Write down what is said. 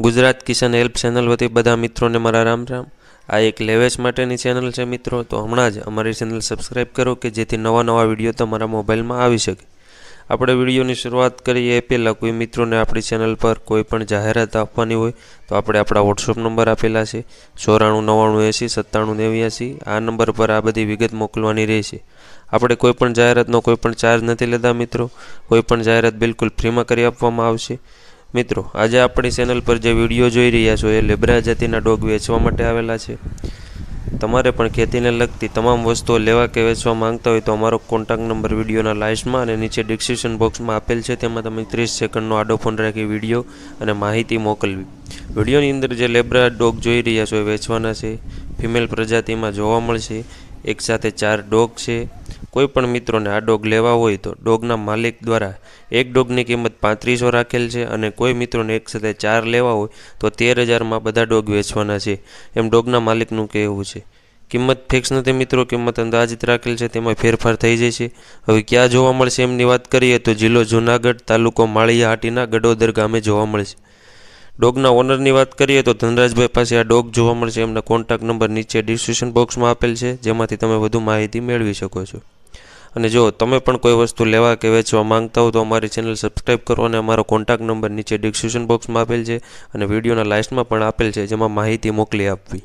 Gujarat Kishan help channel વતી બધા મિત્રોને મારા રામ રામ આ એક લેવેચ માટેની ચેનલ છે મિત્રો તો હમણાં જ અમારી ચેનલ સબસ્ક્રાઈબ કરો કે જેથી નવા નવા વિડીયો તમારા મોબાઈલમાં આવી શકે આપણે વિડીયોની શરૂઆત કરીએ એ પહેલાં કોઈ મિત્રોને આપણી ચેનલ પર કોઈ પણ જાહેરાત આપવાની હોય તો આપણે આપણા વોટ્સઅપ નંબર આપેલા છે ચોરાણું નવ્વાણું એંસી સત્તાણું નેવ્યાસી આ નંબર પર આ બધી વિગત મોકલવાની રહેશે આપણે કોઈપણ જાહેરાતનો કોઈ પણ ચાર્જ નથી લેતા મિત્રો કોઈ પણ જાહેરાત બિલકુલ ફ્રીમાં કરી આપવામાં આવશે મિત્રો આજે આપણી ચેનલ પર જે વિડીયો જોઈ રહ્યા છો એ લેબ્રા જાતિના ડોગ વેચવા માટે આવેલા છે તમારે પણ ખેતીને લગતી તમામ વસ્તુઓ લેવા કે વેચવા માંગતા હોય તો અમારો કોન્ટેક્ટ નંબર વિડીયોના લાસ્ટમાં અને નીચે ડિસ્ક્રિપ્શન બોક્સમાં આપેલ છે તેમાં તમે ત્રીસ સેકન્ડનો આડો ફોન રાખી વિડીયો અને માહિતી મોકલવી વિડીયોની અંદર જે લેબ્રા ડોગ જોઈ રહ્યા છો એ વેચવાના છે ફિમેલ પ્રજાતિમાં જોવા મળશે એકસાથે ચાર ડોગ છે કોઈપણ મિત્રોને આ ડોગ લેવા હોય તો ડોગના માલિક દ્વારા એક ડોગની કિંમત પાંત્રીસો રાખેલ છે અને કોઈ મિત્રોને એક સાથે ચાર લેવા હોય તો તેર હજારમાં બધા ડોગ વેચવાના છે એમ ડોગના માલિકનું કહેવું છે કિંમત ફિક્સ નથી મિત્રો કિંમત અંદાજિત રાખેલ છે તેમાં ફેરફાર થઈ જાય છે હવે ક્યાં જોવા મળશે એમની વાત કરીએ તો જિલ્લો જૂનાગઢ તાલુકો માળિયા હાટીના ગડોદર ગામે જોવા મળશે ડોગના ઓનરની વાત કરીએ તો ધનરાજભાઈ પાસે આ ડોગ જોવા મળશે એમના કોન્ટેક્ટ નંબર નીચે ડિસ્ક્રિપ્શન બોક્સમાં આપેલ છે જેમાંથી તમે વધુ માહિતી મેળવી શકો છો અને જો તમે પણ કોઈ વસ્તુ લેવા કે વેચવા માંગતા હો તો અમારી ચેનલ સબસ્ક્રાઈબ કરો અને અમારો કોન્ટેક્ટ નંબર નીચે ડિસ્ક્રિપ્શન બોક્સમાં આપેલ છે અને વિડીયોના લાસ્ટમાં પણ આપેલ છે જેમાં માહિતી મોકલી આપવી